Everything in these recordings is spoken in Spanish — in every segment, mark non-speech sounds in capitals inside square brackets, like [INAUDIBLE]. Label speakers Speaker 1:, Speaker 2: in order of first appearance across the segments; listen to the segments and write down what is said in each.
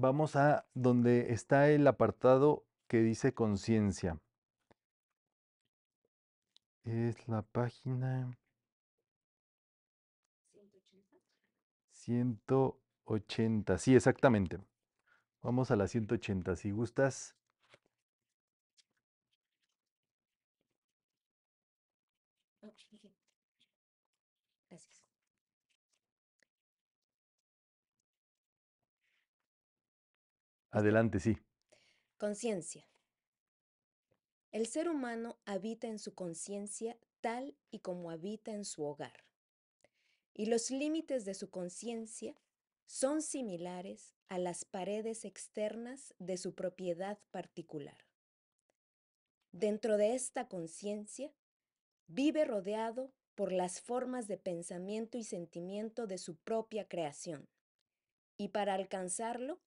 Speaker 1: vamos a donde está el apartado que dice conciencia. Es la página 180. Sí, exactamente. Vamos a la 180. Si gustas, Adelante, sí.
Speaker 2: Conciencia. El ser humano habita en su conciencia tal y como habita en su hogar. Y los límites de su conciencia son similares a las paredes externas de su propiedad particular. Dentro de esta conciencia, vive rodeado por las formas de pensamiento y sentimiento de su propia creación. Y para alcanzarlo,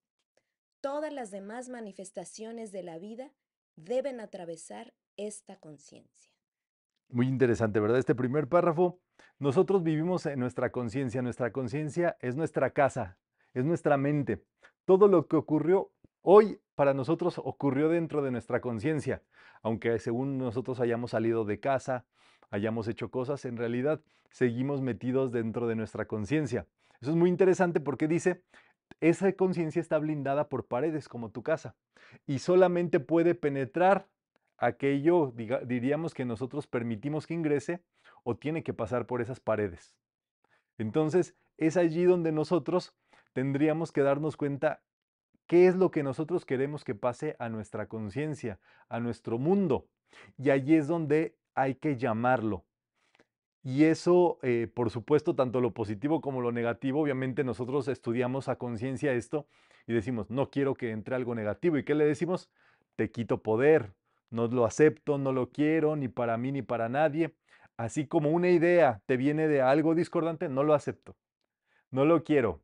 Speaker 2: todas las demás manifestaciones de la vida deben atravesar esta conciencia.
Speaker 1: Muy interesante, ¿verdad? Este primer párrafo, nosotros vivimos en nuestra conciencia, nuestra conciencia es nuestra casa, es nuestra mente. Todo lo que ocurrió hoy para nosotros ocurrió dentro de nuestra conciencia, aunque según nosotros hayamos salido de casa, hayamos hecho cosas, en realidad seguimos metidos dentro de nuestra conciencia. Eso es muy interesante porque dice, esa conciencia está blindada por paredes como tu casa y solamente puede penetrar aquello, diríamos que nosotros permitimos que ingrese o tiene que pasar por esas paredes. Entonces, es allí donde nosotros tendríamos que darnos cuenta qué es lo que nosotros queremos que pase a nuestra conciencia, a nuestro mundo. Y allí es donde hay que llamarlo, y eso, eh, por supuesto, tanto lo positivo como lo negativo, obviamente nosotros estudiamos a conciencia esto y decimos, no quiero que entre algo negativo. ¿Y qué le decimos? Te quito poder, no lo acepto, no lo quiero, ni para mí ni para nadie. Así como una idea te viene de algo discordante, no lo acepto, no lo quiero.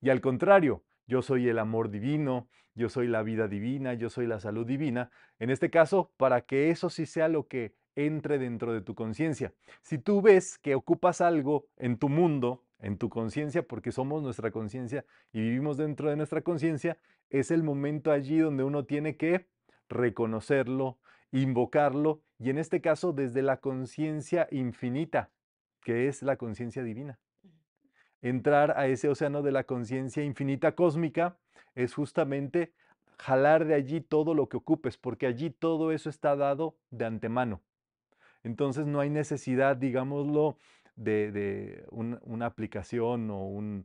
Speaker 1: Y al contrario, yo soy el amor divino, yo soy la vida divina, yo soy la salud divina. En este caso, para que eso sí sea lo que entre dentro de tu conciencia. Si tú ves que ocupas algo en tu mundo, en tu conciencia, porque somos nuestra conciencia y vivimos dentro de nuestra conciencia, es el momento allí donde uno tiene que reconocerlo, invocarlo, y en este caso desde la conciencia infinita, que es la conciencia divina. Entrar a ese océano de la conciencia infinita cósmica es justamente jalar de allí todo lo que ocupes, porque allí todo eso está dado de antemano. Entonces no hay necesidad, digámoslo, de, una aplicación o un,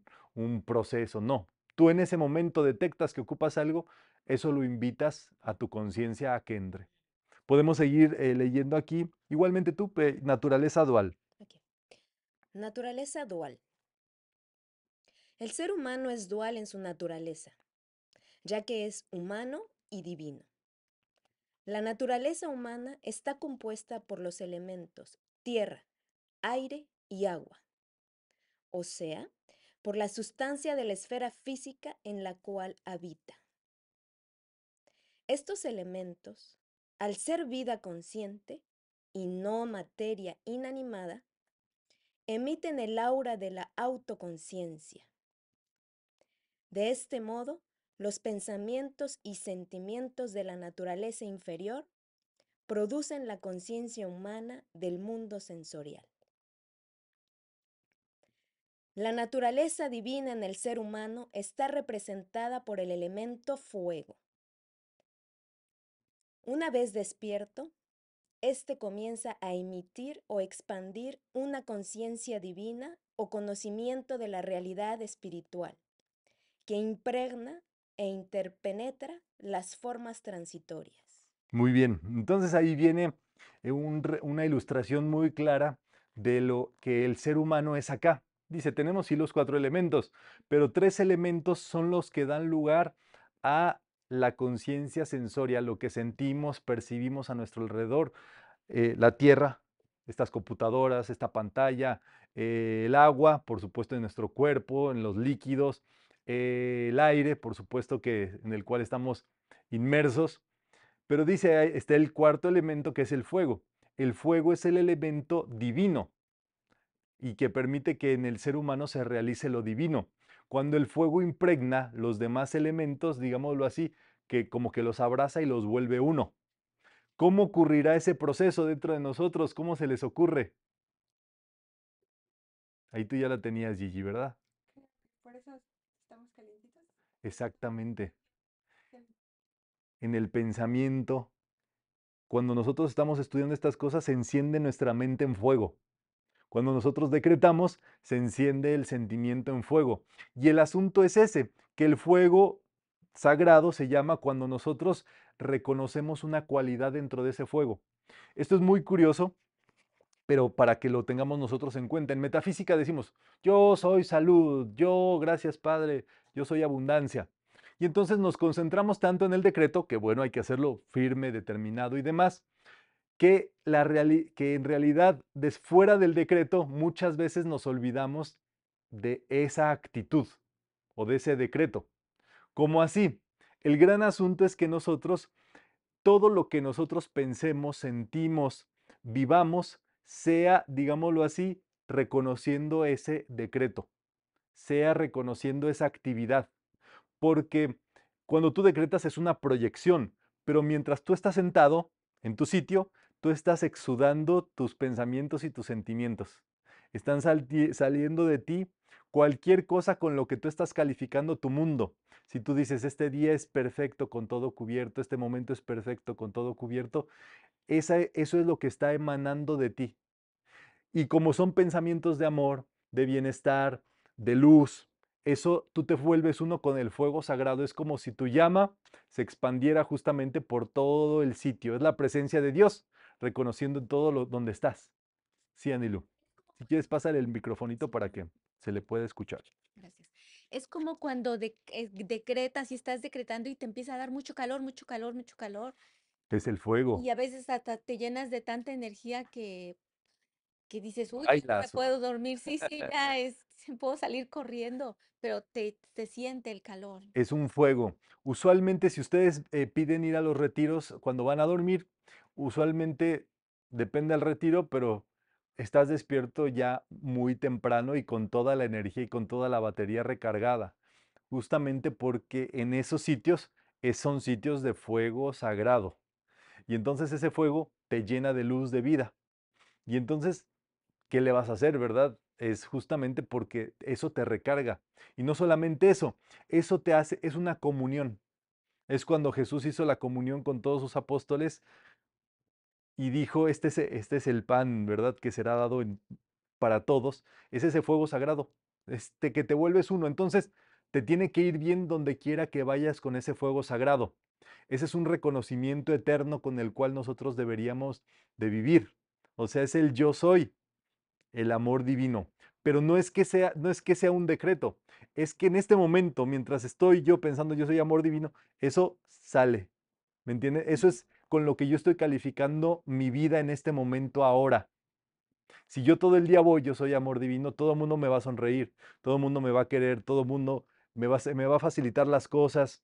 Speaker 1: proceso, no. Tú en ese momento detectas que ocupas algo, eso lo invitas a tu conciencia a que entre. Podemos seguir eh, leyendo aquí, igualmente tú, eh, naturaleza dual.
Speaker 2: Naturaleza dual. El ser humano es dual en su naturaleza, ya que es humano y divino. La naturaleza humana está compuesta por los elementos tierra, aire y agua, o sea, por la sustancia de la esfera física en la cual habita. Estos elementos, al ser vida consciente y no materia inanimada, emiten el aura de la autoconciencia. De este modo, los pensamientos y sentimientos de la naturaleza inferior producen la conciencia humana del mundo sensorial. La naturaleza divina en el ser humano está representada por el elemento fuego. Una vez despierto, éste comienza a emitir o expandir una conciencia divina o conocimiento de la realidad espiritual, que impregna e interpenetra las formas transitorias.
Speaker 1: Muy bien, entonces ahí viene eh, una ilustración muy clara de lo que el ser humano es acá. Dice, tenemos sí los cuatro elementos, pero tres elementos son los que dan lugar a la conciencia sensoria, lo que sentimos, percibimos a nuestro alrededor, eh, la tierra, estas computadoras, esta pantalla, eh, el agua, por supuesto, en nuestro cuerpo, en los líquidos, eh, el aire, por supuesto que en el cual estamos inmersos, pero dice, está el cuarto elemento que es el fuego. El fuego es el elemento divino y que permite que en el ser humano se realice lo divino. Cuando el fuego impregna los demás elementos, digámoslo así, que como que los abraza y los vuelve uno. ¿Cómo ocurrirá ese proceso dentro de nosotros? ¿Cómo se les ocurre? Ahí tú ya la tenías, Gigi, ¿verdad? Exactamente. En el pensamiento. Cuando nosotros estamos estudiando estas cosas, se enciende nuestra mente en fuego. Cuando nosotros decretamos, se enciende el sentimiento en fuego. Y el asunto es ese, que el fuego sagrado se llama cuando nosotros reconocemos una cualidad dentro de ese fuego. Esto es muy curioso pero para que lo tengamos nosotros en cuenta. En metafísica decimos, yo soy salud, yo gracias Padre, yo soy abundancia. Y entonces nos concentramos tanto en el decreto, que bueno, hay que hacerlo firme, determinado y demás, que, la que en realidad fuera del decreto muchas veces nos olvidamos de esa actitud o de ese decreto. Como así? El gran asunto es que nosotros, todo lo que nosotros pensemos, sentimos, vivamos, sea, digámoslo así, reconociendo ese decreto, sea reconociendo esa actividad. Porque cuando tú decretas es una proyección, pero mientras tú estás sentado en tu sitio, tú estás exudando tus pensamientos y tus sentimientos. Están saliendo de ti cualquier cosa con lo que tú estás calificando tu mundo. Si tú dices, este día es perfecto con todo cubierto, este momento es perfecto con todo cubierto, eso es lo que está emanando de ti. Y como son pensamientos de amor, de bienestar, de luz, eso tú te vuelves uno con el fuego sagrado. Es como si tu llama se expandiera justamente por todo el sitio. Es la presencia de Dios, reconociendo todo lo, donde estás. Sí, Anilu. Si quieres, pásale el microfonito para que se le pueda escuchar.
Speaker 3: Gracias. Es como cuando de, eh, decretas y estás decretando y te empieza a dar mucho calor, mucho calor, mucho calor.
Speaker 1: Es el fuego. Y
Speaker 3: a veces hasta te llenas de tanta energía que, dices, uy, no me puedo dormir, sí, sí, [LAUGHS] ya es, puedo salir corriendo, pero te, siente el calor.
Speaker 1: Es un fuego. Usualmente, si ustedes eh, piden ir a los retiros cuando van a dormir, usualmente depende del retiro, pero estás despierto ya muy temprano y con toda la energía y con toda la batería recargada, justamente porque en esos sitios eh, son sitios de fuego sagrado. Y entonces ese fuego te llena de luz de vida. Y entonces, ¿qué le vas a hacer, verdad? Es justamente porque eso te recarga. Y no solamente eso, eso te hace, es una comunión. Es cuando Jesús hizo la comunión con todos sus apóstoles y dijo, este es, este es el pan, ¿verdad? Que será dado para todos. Es ese fuego sagrado, este, que te vuelves uno. Entonces, te tiene que ir bien donde quiera que vayas con ese fuego sagrado. Ese es un reconocimiento eterno con el cual nosotros deberíamos de vivir. O sea, es el yo soy, el amor divino. Pero no es que sea, no es que sea un decreto, es que en este momento, mientras estoy yo pensando yo soy amor divino, eso sale. ¿Me entiendes? Eso es con lo que yo estoy calificando mi vida en este momento ahora. Si yo todo el día voy, yo soy amor divino, todo el mundo me va a sonreír, todo el mundo me va a querer, todo el mundo me va a facilitar las cosas,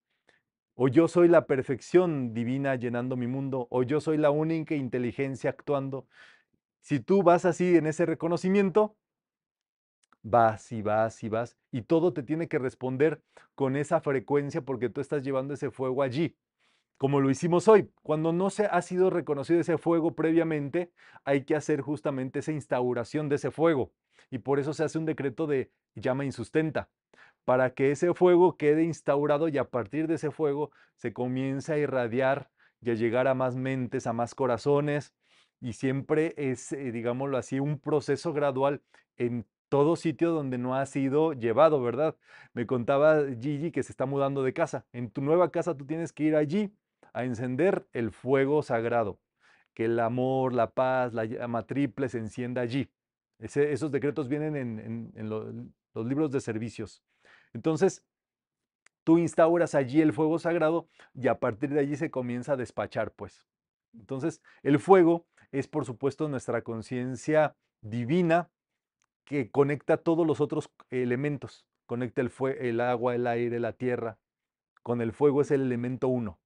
Speaker 1: o yo soy la perfección divina llenando mi mundo, o yo soy la única inteligencia actuando. Si tú vas así en ese reconocimiento, vas y vas y vas, y todo te tiene que responder con esa frecuencia porque tú estás llevando ese fuego allí, como lo hicimos hoy. Cuando no se ha sido reconocido ese fuego previamente, hay que hacer justamente esa instauración de ese fuego, y por eso se hace un decreto de llama insustenta para que ese fuego quede instaurado y a partir de ese fuego se comience a irradiar y a llegar a más mentes, a más corazones. Y siempre es, eh, digámoslo así, un proceso gradual en todo sitio donde no ha sido llevado, ¿verdad? Me contaba Gigi que se está mudando de casa. En tu nueva casa tú tienes que ir allí a encender el fuego sagrado, que el amor, la paz, la llama triple se encienda allí. esos decretos vienen en, los libros de servicios. Entonces, tú instauras allí el fuego sagrado y a partir de allí se comienza a despachar, pues. Entonces, el fuego es, por supuesto, nuestra conciencia divina que conecta todos los otros elementos. Conecta el, el agua, el aire, la tierra. Con el fuego es el elemento uno.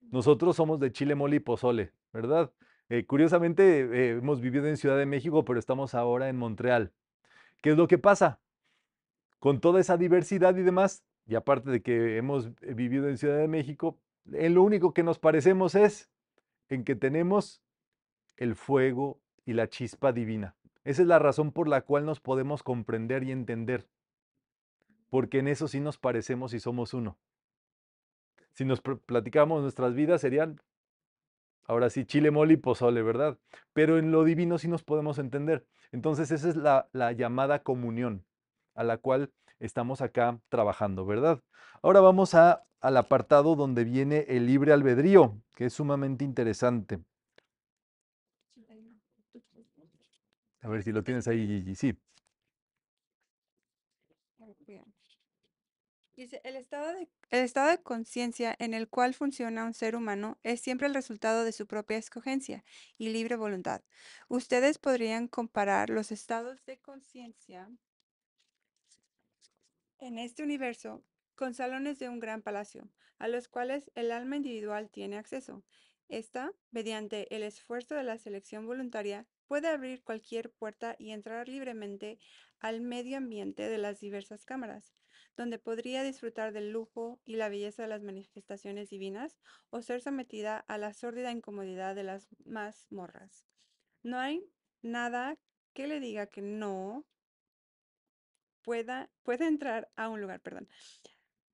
Speaker 1: Nosotros somos de chile, mole y pozole, ¿verdad? Eh, curiosamente, eh, hemos vivido en Ciudad de México, pero estamos ahora en Montreal. ¿Qué es lo que pasa? con toda esa diversidad y demás, y aparte de que hemos eh, vivido en Ciudad de México, en lo único que nos parecemos es en que tenemos el fuego y la chispa divina. Esa es la razón por la cual nos podemos comprender y entender, porque en eso sí nos parecemos y somos uno. Si nos platicamos nuestras vidas serían, ahora sí, chile, mole y pozole, ¿verdad? Pero en lo divino sí nos podemos entender. Entonces esa es la, la llamada comunión a la cual estamos acá trabajando, ¿verdad? Ahora vamos a, al apartado donde viene el libre albedrío, que es sumamente interesante. A ver si lo tienes ahí, Gigi. Sí.
Speaker 4: Dice, el estado de conciencia en el cual funciona un ser humano es siempre el resultado de su propia escogencia y libre voluntad. Ustedes podrían comparar los estados de conciencia en este universo, con salones de un gran palacio, a los cuales el alma individual tiene acceso. Esta, mediante el esfuerzo de la selección voluntaria, puede abrir cualquier puerta y entrar libremente al medio ambiente de las diversas cámaras, donde podría disfrutar del lujo y la belleza de las manifestaciones divinas o ser sometida a la sórdida incomodidad de las mazmorras. No hay nada que le diga que no pueda, puede entrar a un lugar, perdón.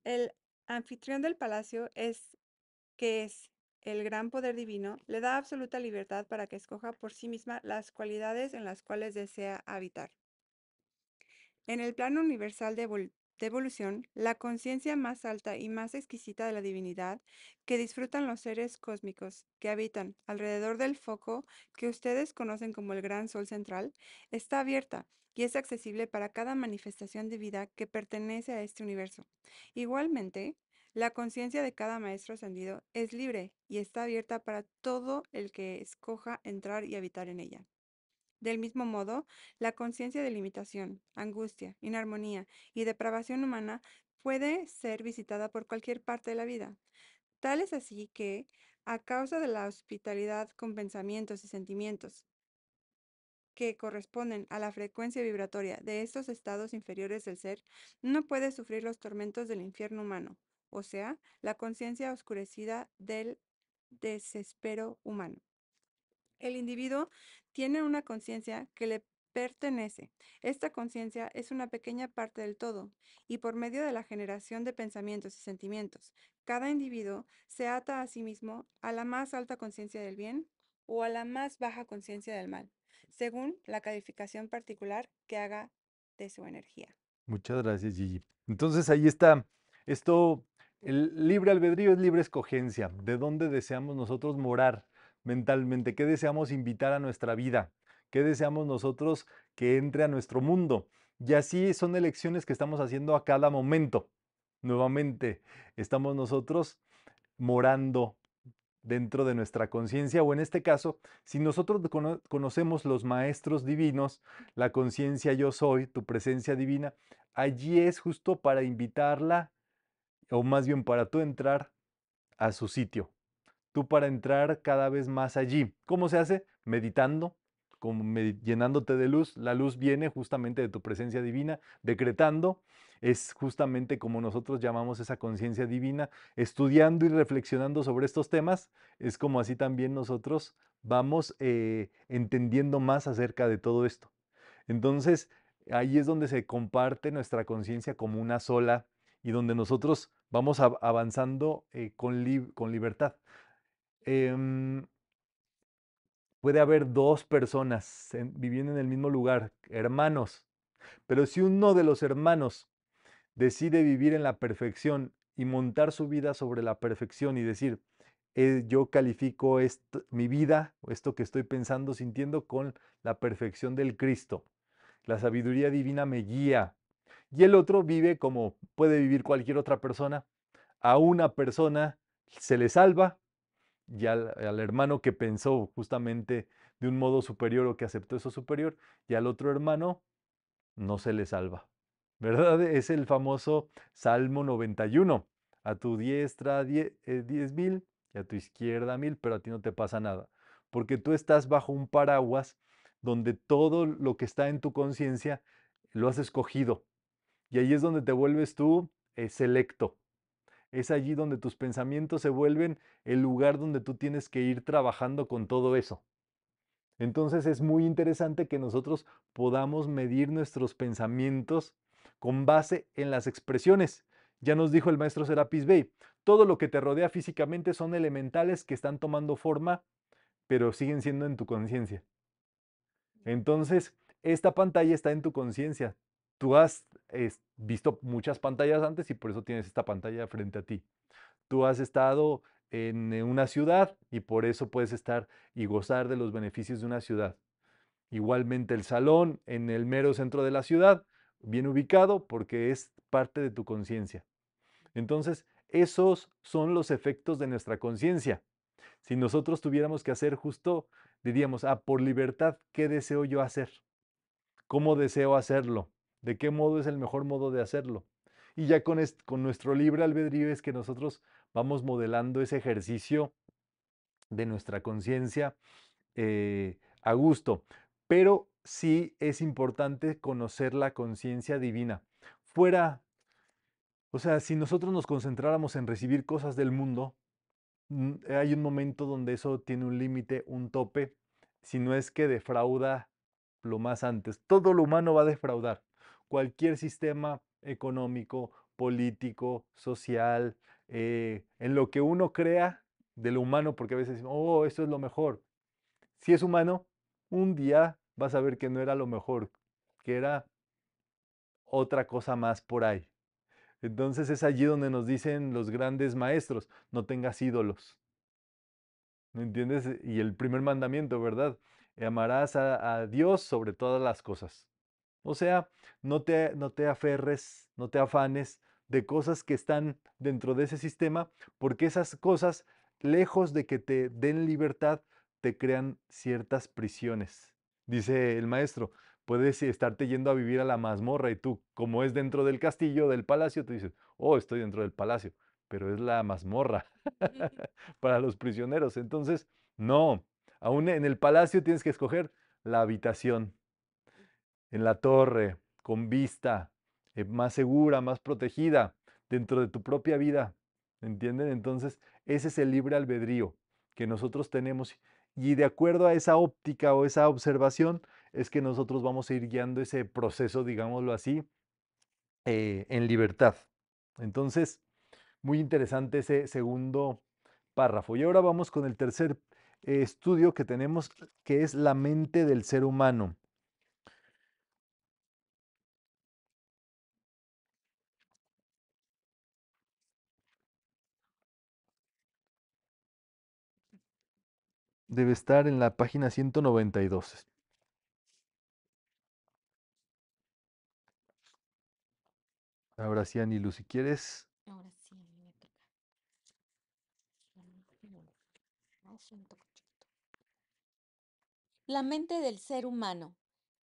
Speaker 4: El anfitrión del palacio es que es el gran poder divino, le da absoluta libertad para que escoja por sí misma las cualidades en las cuales desea habitar. En el plano universal de de evolución, la conciencia más alta y más exquisita de la divinidad que disfrutan los seres cósmicos que habitan alrededor del foco que ustedes conocen como el gran sol central, está abierta y es accesible para cada manifestación de vida que pertenece a este universo. Igualmente, la conciencia de cada maestro ascendido es libre y está abierta para todo el que escoja entrar y habitar en ella. Del mismo modo, la conciencia de limitación, angustia, inarmonía y depravación humana puede ser visitada por cualquier parte de la vida. Tal es así que, a causa de la hospitalidad con pensamientos y sentimientos que corresponden a la frecuencia vibratoria de estos estados inferiores del ser, no puede sufrir los tormentos del infierno humano, o sea, la conciencia oscurecida del desespero humano. El individuo tiene una conciencia que le pertenece. Esta conciencia es una pequeña parte del todo, y por medio de la generación de pensamientos y sentimientos, cada individuo se ata a sí mismo a la más alta conciencia del bien o a la más baja conciencia del mal, según la calificación particular que haga de su energía.
Speaker 1: Muchas gracias, Gigi. Entonces ahí está esto, el libre albedrío es libre escogencia, de dónde deseamos nosotros morar mentalmente, qué deseamos invitar a nuestra vida, qué deseamos nosotros que entre a nuestro mundo. Y así son elecciones que estamos haciendo a cada momento. Nuevamente, estamos nosotros morando dentro de nuestra conciencia o en este caso, si nosotros conocemos los maestros divinos, la conciencia yo soy, tu presencia divina, allí es justo para invitarla o más bien para tú entrar a su sitio, tú para entrar cada vez más allí. ¿Cómo se hace? Meditando, llenándote de luz. La luz viene justamente de tu presencia divina, decretando. Es justamente como nosotros llamamos esa conciencia divina. Estudiando y reflexionando sobre estos temas, es como así también nosotros vamos eh, entendiendo más acerca de todo esto. Entonces, ahí es donde se comparte nuestra conciencia como una sola y donde nosotros vamos avanzando eh, con, con libertad. Em, puede haber dos personas viviendo en el mismo lugar, hermanos, pero si uno de los hermanos decide vivir en la perfección y montar su vida sobre la perfección y decir, eh, yo califico mi vida, esto que estoy pensando, sintiendo con la perfección del Cristo. La sabiduría divina me guía. Y el otro vive como puede vivir cualquier otra persona. A una persona se le salva y al, hermano que pensó justamente de un modo superior o que aceptó eso superior, y al otro hermano no se le salva. ¿Verdad? Es el famoso Salmo 91. A tu diestra 10 eh, mil y a tu izquierda mil, pero a ti no te pasa nada. Porque tú estás bajo un paraguas donde todo lo que está en tu conciencia lo has escogido. Y ahí es donde te vuelves tú eh, selecto, es allí donde tus pensamientos se vuelven el lugar donde tú tienes que ir trabajando con todo eso. Entonces es muy interesante que nosotros podamos medir nuestros pensamientos con base en las expresiones. Ya nos dijo el maestro Serapis Bey, todo lo que te rodea físicamente son elementales que están tomando forma, pero siguen siendo en tu conciencia. Entonces, esta pantalla está en tu conciencia, Tú has visto muchas pantallas antes y por eso tienes esta pantalla frente a ti. Tú has estado en eh, una ciudad y por eso puedes estar y gozar de los beneficios de una ciudad. Igualmente el salón en el mero centro de la ciudad, bien ubicado porque es parte de tu conciencia. Entonces, esos son los efectos de nuestra conciencia. Si nosotros tuviéramos que hacer justo, diríamos, ah, por libertad, ¿qué deseo yo hacer? ¿Cómo deseo hacerlo? de qué modo es el mejor modo de hacerlo. Y ya con, con nuestro libre albedrío es que nosotros vamos modelando ese ejercicio de nuestra conciencia eh, a gusto. Pero sí es importante conocer la conciencia divina. Fuera, o sea, si nosotros nos concentráramos en recibir cosas del mundo, hay un momento donde eso tiene un límite, un tope, si no es que defrauda lo más antes. Todo lo humano va a defraudar cualquier sistema económico, político, social, eh, en lo que uno crea de lo humano, porque a veces decimos, oh, esto es lo mejor. Si es humano, un día vas a ver que no era lo mejor, que era otra cosa más por ahí. Entonces es allí donde nos dicen los grandes maestros, no tengas ídolos. ¿Me entiendes? Y el primer mandamiento, ¿verdad? Amarás a Dios sobre todas las cosas. O sea, no te, te aferres, no te afanes de cosas que están dentro de ese sistema, porque esas cosas, lejos de que te den libertad, te crean ciertas prisiones. Dice el maestro, puedes estarte yendo a vivir a la mazmorra y tú, como es dentro del castillo, del palacio, te dices, oh, estoy dentro del palacio, pero es la mazmorra [LAUGHS] para los prisioneros. Entonces, no, aún en el palacio tienes que escoger la habitación en la torre, con vista, eh, más segura, más protegida, dentro de tu propia vida. ¿Entienden? Entonces, ese es el libre albedrío que nosotros tenemos y de acuerdo a esa óptica o esa observación es que nosotros vamos a ir guiando ese proceso, digámoslo así, eh, en libertad. Entonces, muy interesante ese segundo párrafo. Y ahora vamos con el tercer eh, estudio que tenemos, que es la mente del ser humano. debe estar en la página 192. Ahora sí, Anilu, si quieres.
Speaker 3: Ahora sí, me toca. La mente del ser humano.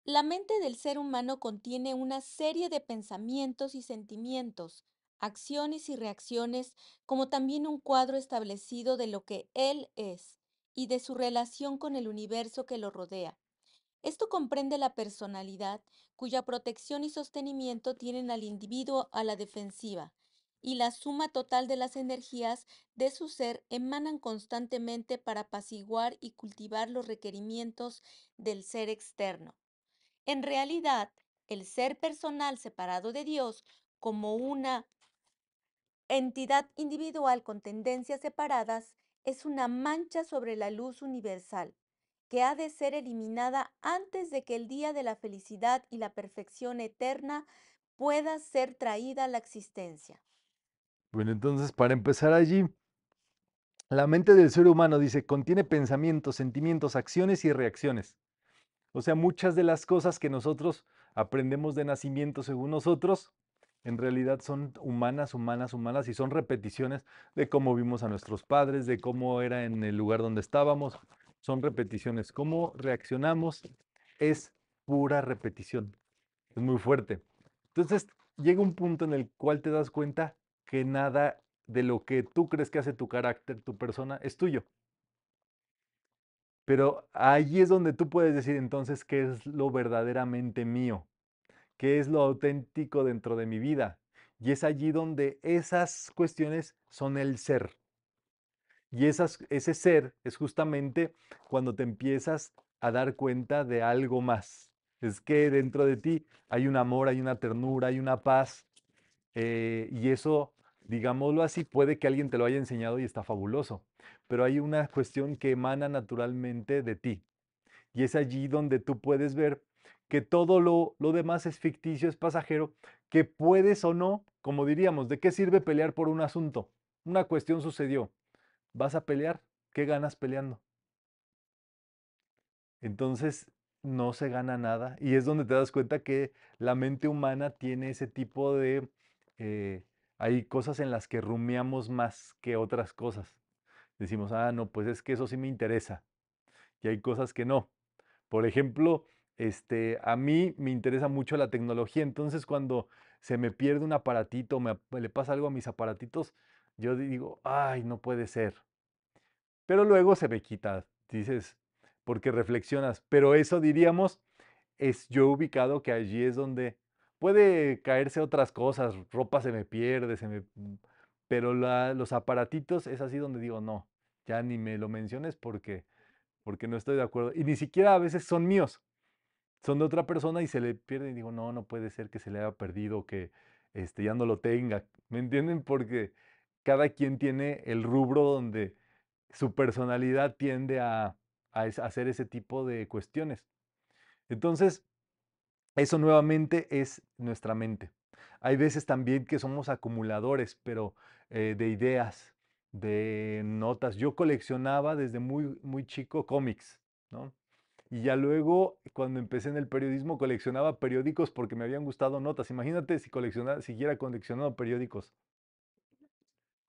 Speaker 3: La mente del ser humano contiene una serie de pensamientos y sentimientos, acciones y reacciones, como también un cuadro establecido de lo que él es y de su relación con el universo que lo rodea. Esto comprende la personalidad, cuya protección y sostenimiento tienen al individuo a la defensiva, y la suma total de las energías de su ser emanan constantemente para apaciguar y cultivar los requerimientos del ser externo. En realidad, el ser personal separado de Dios como una entidad individual con tendencias separadas es una mancha sobre la luz universal, que ha de ser eliminada antes de que el día de la felicidad y la perfección eterna pueda ser traída a la existencia.
Speaker 1: Bueno, entonces para empezar allí, la mente del ser humano dice, contiene pensamientos, sentimientos, acciones y reacciones. O sea, muchas de las cosas que nosotros aprendemos de nacimiento según nosotros en realidad son humanas, humanas, humanas y son repeticiones de cómo vimos a nuestros padres, de cómo era en el lugar donde estábamos. Son repeticiones. Cómo reaccionamos es pura repetición. Es muy fuerte. Entonces llega un punto en el cual te das cuenta que nada de lo que tú crees que hace tu carácter, tu persona, es tuyo. Pero ahí es donde tú puedes decir entonces qué es lo verdaderamente mío qué es lo auténtico dentro de mi vida. Y es allí donde esas cuestiones son el ser. Y esas, ese ser es justamente cuando te empiezas a dar cuenta de algo más. Es que dentro de ti hay un amor, hay una ternura, hay una paz. Eh, y eso, digámoslo así, puede que alguien te lo haya enseñado y está fabuloso. Pero hay una cuestión que emana naturalmente de ti. Y es allí donde tú puedes ver que todo lo, demás es ficticio, es pasajero, que puedes o no, como diríamos, ¿de qué sirve pelear por un asunto? Una cuestión sucedió. ¿Vas a pelear? ¿Qué ganas peleando? Entonces, no se gana nada. Y es donde te das cuenta que la mente humana tiene ese tipo de... Eh, hay cosas en las que rumiamos más que otras cosas. Decimos, ah, no, pues es que eso sí me interesa. Y hay cosas que no. Por ejemplo, este, a mí me interesa mucho la tecnología, entonces cuando se me pierde un aparatito, me, le pasa algo a mis aparatitos, yo digo, ay, no puede ser. Pero luego se me quita, dices, porque reflexionas. Pero eso diríamos, es yo ubicado que allí es donde puede caerse otras cosas, ropa se me pierde, se me... Mm, pero los aparatitos es así donde digo, no, ya ni me lo menciones porque, porque no estoy de acuerdo. Y ni siquiera a veces son míos son de otra persona y se le pierde. Y digo, no, no puede ser que se le haya perdido, que este, ya no lo tenga. ¿Me entienden? Porque cada quien tiene el rubro donde su personalidad tiende a, hacer ese tipo de cuestiones. Entonces, eso nuevamente es nuestra mente. Hay veces también que somos acumuladores, pero eh, de ideas, de notas. Yo coleccionaba desde muy, muy chico cómics, ¿no? Y ya luego, cuando empecé en el periodismo, coleccionaba periódicos porque me habían gustado notas. Imagínate si coleccionara, siguiera coleccionando periódicos.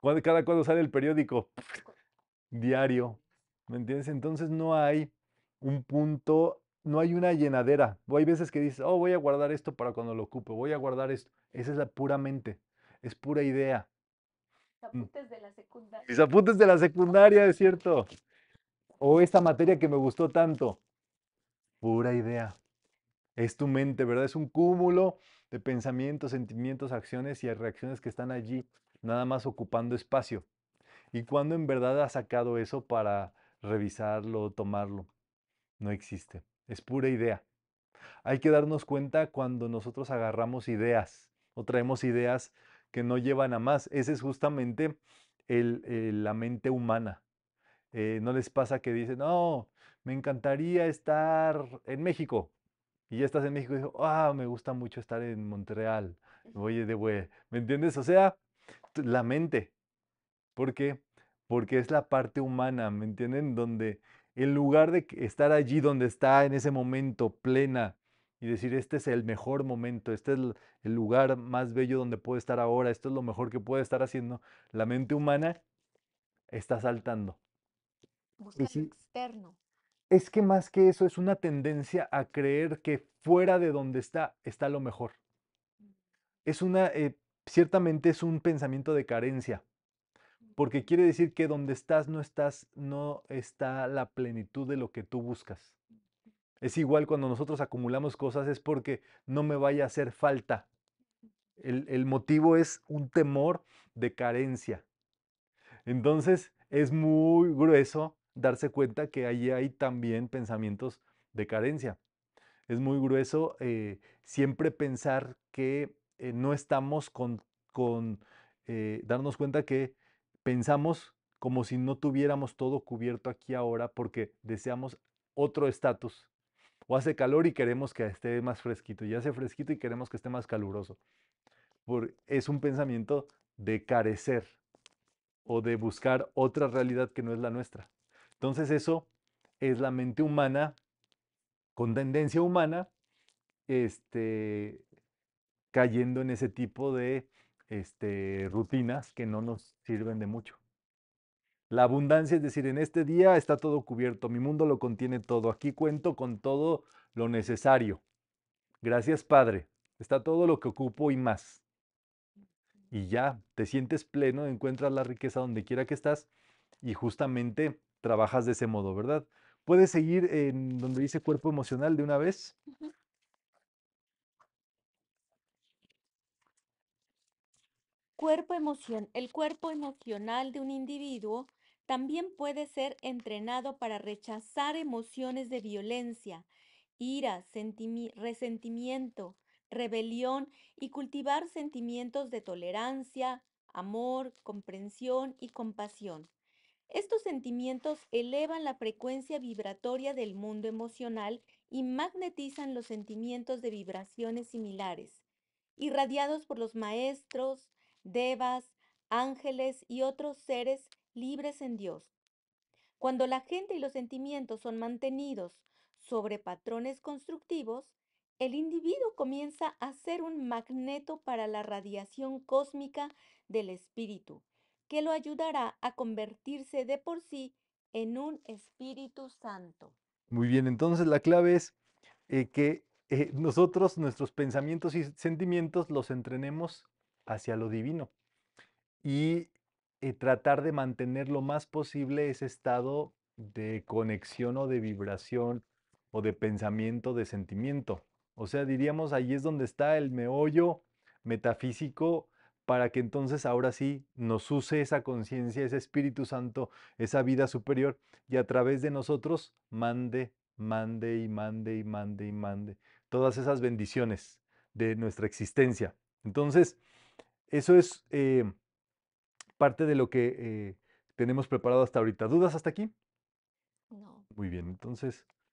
Speaker 1: Cada cuando sale el periódico, [LAUGHS] diario. ¿Me entiendes? Entonces no hay un punto, no hay una llenadera. O hay veces que dices, oh, voy a guardar esto para cuando lo ocupe, voy a guardar esto. Esa es la pura mente, es pura idea. Mm. Apuntes de la secundaria. Mis apuntes de la secundaria, es cierto. O esta materia que me gustó tanto pura idea. Es tu mente, ¿verdad? Es un cúmulo de pensamientos, sentimientos, acciones y reacciones que están allí, nada más ocupando espacio. ¿Y cuando en verdad has sacado eso para revisarlo, tomarlo? No existe. Es pura idea. Hay que darnos cuenta cuando nosotros agarramos ideas o traemos ideas que no llevan a más. Ese es justamente el, eh, la mente humana. Eh, no les pasa que dicen, no, me encantaría estar en México. Y ya estás en México y dices, ah, me gusta mucho estar en Montreal, Oye, de güey. ¿Me entiendes? O sea, la mente. ¿Por qué? Porque es la parte humana, ¿me entienden? Donde en lugar de estar allí donde está en ese momento plena y decir, este es el mejor momento, este es el lugar más bello donde puedo estar ahora, esto es lo mejor que puedo estar haciendo, la mente humana está saltando. Busca
Speaker 3: externo.
Speaker 1: Es que más que eso es una tendencia a creer que fuera de donde está está lo mejor. Es una, eh, ciertamente es un pensamiento de carencia, porque quiere decir que donde estás no estás, no está la plenitud de lo que tú buscas. Es igual cuando nosotros acumulamos cosas, es porque no me vaya a hacer falta. el motivo es un temor de carencia. Entonces es muy grueso darse cuenta que allí hay también pensamientos de carencia. Es muy grueso eh, siempre pensar que eh, no estamos con, eh, darnos cuenta que pensamos como si no tuviéramos todo cubierto aquí ahora porque deseamos otro estatus. O hace calor y queremos que esté más fresquito, y hace fresquito y queremos que esté más caluroso. Por, es un pensamiento de carecer o de buscar otra realidad que no es la nuestra. Entonces eso es la mente humana con tendencia humana este, cayendo en ese tipo de este, rutinas que no nos sirven de mucho. La abundancia, es decir, en este día está todo cubierto, mi mundo lo contiene todo, aquí cuento con todo lo necesario. Gracias Padre, está todo lo que ocupo y más. Y ya, te sientes pleno, encuentras la riqueza donde quiera que estás y justamente trabajas de ese modo, ¿verdad? ¿Puedes seguir en donde dice cuerpo emocional de una vez?
Speaker 3: Cuerpo emoción, el cuerpo emocional de un individuo también puede ser entrenado para rechazar emociones de violencia, ira, resentimiento, rebelión y cultivar sentimientos de tolerancia, amor, comprensión y compasión. Estos sentimientos elevan la frecuencia vibratoria del mundo emocional y magnetizan los sentimientos de vibraciones similares, irradiados por los maestros, devas, ángeles y otros seres libres en Dios. Cuando la gente y los sentimientos son mantenidos sobre patrones constructivos, el individuo comienza a ser un magneto para la radiación cósmica del espíritu que lo ayudará a convertirse de por sí en un Espíritu Santo.
Speaker 1: Muy bien, entonces la clave es eh, que eh, nosotros nuestros pensamientos y sentimientos los entrenemos hacia lo divino y eh, tratar de mantener lo más posible ese estado de conexión o de vibración o de pensamiento, de sentimiento. O sea, diríamos, ahí es donde está el meollo metafísico para que entonces ahora sí nos use esa conciencia, ese Espíritu Santo, esa vida superior y a través de nosotros mande, mande y mande y mande y mande todas esas bendiciones de nuestra existencia. Entonces, eso es eh, parte de lo que eh, tenemos preparado hasta ahorita. ¿Dudas hasta aquí? No. Muy bien, entonces